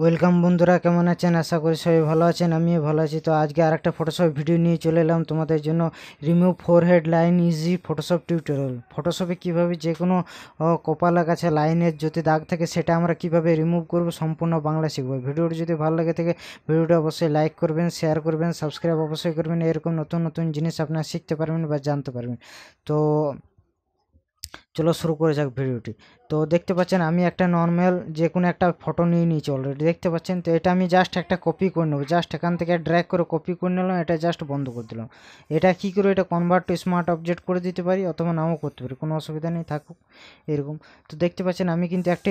welcome বন্ধুরা কেমন আছেন আশা করি সবাই ভালো আছেন আমিও ভালো আছি তো আজকে আর একটা ফটোশপ ভিডিও নিয়ে চলে এলাম তোমাদের জন্য remove forehead line easy Photoshop tutorial ফটোশপে কীভাবে যে কোনো কপাল কাছে লাইনের যদি দাগ থাকে সেটা আমরা কিভাবে রিমুভ করব সম্পূর্ণ বাংলা শিখবো ভিডিওটি যদি ভালো লাগে থাকে ভিডিওটা অবশ্যই লাইক করবেন শেয়ার করবেন সাবস্ক্রাইব অবশ্যই করবেন এরকম নতুন নতুন জিনিস আপনারা শিখতে পারবেন বা জানতে পারবেন তো চলো শুরু করে যাক ভিডিওটি তো দেখতে পাচ্ছেন আমি একটা নর্মাল যে কোনো একটা ফটো নিয়ে নিয়েছি অলরেডি দেখতে পাচ্ছেন তো এটা আমি জাস্ট একটা কপি করে নেবো জাস্ট এখান থেকে ড্র্যাক করে কপি করে নিলাম এটা জাস্ট বন্ধ করে দিলাম এটা কী করে এটা কনভার্ট টু স্মার্ট অবজেক্ট করে দিতে পারি অথবা নাও করতে পারি কোনো অসুবিধা নেই থাকুক এরকম তো দেখতে পাচ্ছেন আমি কিন্তু একটা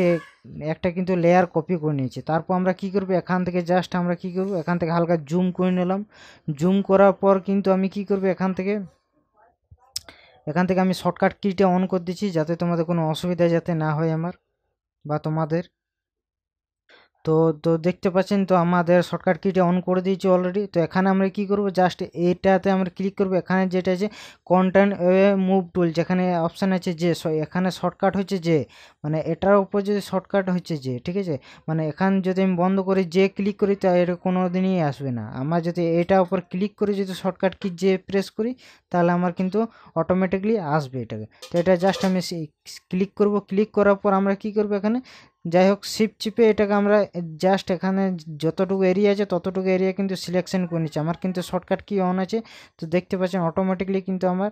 একটা কিন্তু লেয়ার কপি করে নিয়েছি তারপর আমরা কী করবো এখান থেকে জাস্ট আমরা কী করব এখান থেকে হালকা জুম করে নিলাম জুম করার পর কিন্তু আমি কী করবো এখান থেকে এখান থেকে আমি শর্টকাট কিটা অন করে দিচ্ছি যাতে তোমাদের কোনো অসুবিধা যাতে না হয় আমার বা তোমাদের তো তো দেখতে পাচ্ছেন তো আমাদের শর্টকাট কিটা অন করে দিয়েছি অলরেডি তো এখানে আমরা কি করব জাস্ট এটাতে আমরা ক্লিক করব এখানে যেটা আছে কন্টেন্ট মুভ টুল যেখানে অপশান আছে যে এখানে শর্টকাট হচ্ছে যে মানে এটার উপর যদি শর্টকাট হচ্ছে যে ঠিক আছে মানে এখান যদি আমি বন্ধ করে যে ক্লিক করি তা এটা কোনো দিনই আসবে না আমার যদি এটার উপর ক্লিক করে যদি শর্টকাট কি যে প্রেস করি তাহলে আমার কিন্তু অটোমেটিকলি আসবে এটাকে তো এটা জাস্ট আমি ক্লিক করব ক্লিক করার পর আমরা কি করব এখানে যাই হোক শিপ চিপে এটাকে আমরা জাস্ট এখানে যতটুকু এরিয়া আছে ততটুকু এরিয়া কিন্তু সিলেকশন করে নিচ্ছে আমার কিন্তু শর্টকাট কি অন আছে তো দেখতে পাচ্ছেন অটোমেটিকলি কিন্তু আমার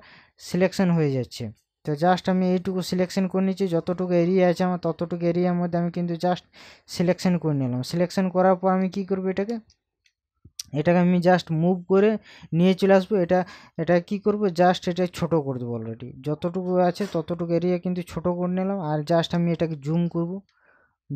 সিলেকশন হয়ে যাচ্ছে তো জাস্ট আমি এইটুকু সিলেকশন করে নিচ্ছি যতটুকু এরিয়া আছে আমার ততটুকু এরিয়ার মধ্যে আমি কিন্তু জাস্ট সিলেকশন করে নিলাম সিলেকশন করার পর আমি কি করবো এটাকে এটাকে আমি জাস্ট মুভ করে নিয়ে চলে আসবো এটা এটা কি করব জাস্ট এটা ছোট করে দেবো অলরেডি যতটুকু আছে ততটুকু এরিয়া কিন্তু ছোট করে নিলাম আর জাস্ট আমি এটাকে জুম করবো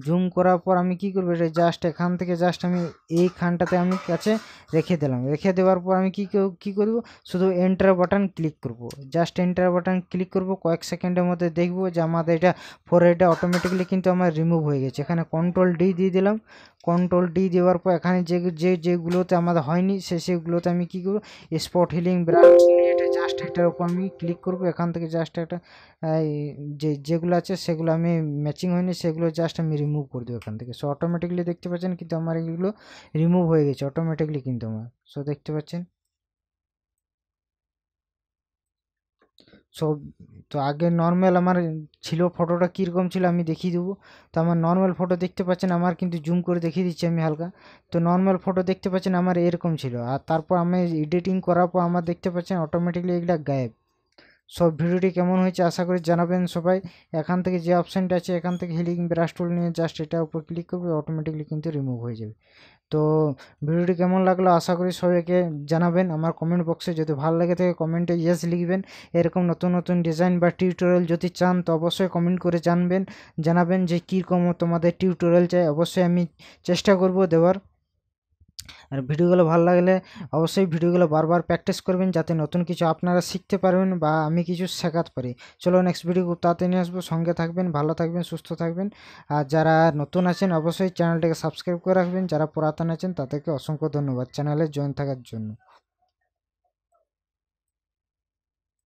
জুম করার পর আমি কি করবো এটা জাস্ট এখান থেকে জাস্ট আমি এই খানটাতে আমি কাছে রেখে দিলাম রেখে দেওয়ার পর আমি কী কী করব শুধু এন্টার বাটন ক্লিক করব জাস্ট এন্টার বাটন ক্লিক করব কয়েক সেকেন্ডের মধ্যে দেখব যে আমাদের এটা ফোর এটা অটোমেটিকলি কিন্তু আমার রিমুভ হয়ে গেছে এখানে কন্ট্রোল ডি দিয়ে দিলাম কন্ট্রোল ডি দেওয়ার পর এখানে যে যে যেগুলোতে আমাদের হয়নি সে সেগুলোতে আমি কী করবো স্পট হিলিং ব্রাঞ্চ এটা জাস্ট একটার উপর আমি ক্লিক করবো এখান থেকে জাস্ট একটা যে যেগুলো আছে সেগুলো আমি ম্যাচিং হয়নি সেগুলো জাস্ট আমি রিমুভ করে দেবো এখান থেকে সো অটোমেটিকলি দেখতে পাচ্ছেন কিন্তু আমার এগুলো রিমুভ হয়ে গেছে অটোমেটিকলি কিন্তু আমার সো দেখতে পাচ্ছেন সব তো আগে নর্মাল আমার ছিল ফটোটা কীরকম ছিল আমি দেখিয়ে দেবো তো আমার নর্মাল ফটো দেখতে পাচ্ছেন আমার কিন্তু জুম করে দেখিয়ে দিচ্ছি আমি হালকা তো নর্মাল ফটো দেখতে পাচ্ছেন আমার এরকম ছিল আর তারপর আমি এডিটিং করার পর আমার দেখতে পাচ্ছেন অটোমেটিকলি এগুলা গায়েব সব ভিডিওটি কেমন হয়েছে আশা করি জানাবেন সবাই এখান থেকে যে অপশানটা আছে এখান থেকে হিলিং ব্রাশ নিয়ে জাস্ট এটা উপর ক্লিক করবে অটোমেটিকলি কিন্তু রিমুভ হয়ে যাবে তো ভিডিওটি কেমন লাগলো আশা করি সবাইকে জানাবেন আমার কমেন্ট বক্সে যদি ভালো লাগে থাকে কমেন্টে ইয়েস লিখবেন এরকম নতুন নতুন ডিজাইন বা টিউটোরিয়াল যদি চান তো অবশ্যই কমেন্ট করে জানবেন জানাবেন যে কীরকম তোমাদের টিউটোরিয়াল চাই অবশ্যই আমি চেষ্টা করব দেওয়ার আর ভিডিওগুলো ভালো লাগলে অবশ্যই ভিডিওগুলো বারবার প্র্যাকটিস করবেন যাতে নতুন কিছু আপনারা শিখতে পারবেন বা আমি কিছু শেখাতে পারি চলো নেক্সট ভিডিও খুব তাড়াতাড়ি নিয়ে আসবো সঙ্গে থাকবেন ভালো থাকবেন সুস্থ থাকবেন আর যারা নতুন আছেন অবশ্যই চ্যানেলটাকে সাবস্ক্রাইব করে রাখবেন যারা পুরাতন আছেন তাদেরকে অসংখ্য ধন্যবাদ চ্যানেলে জয়েন থাকার জন্য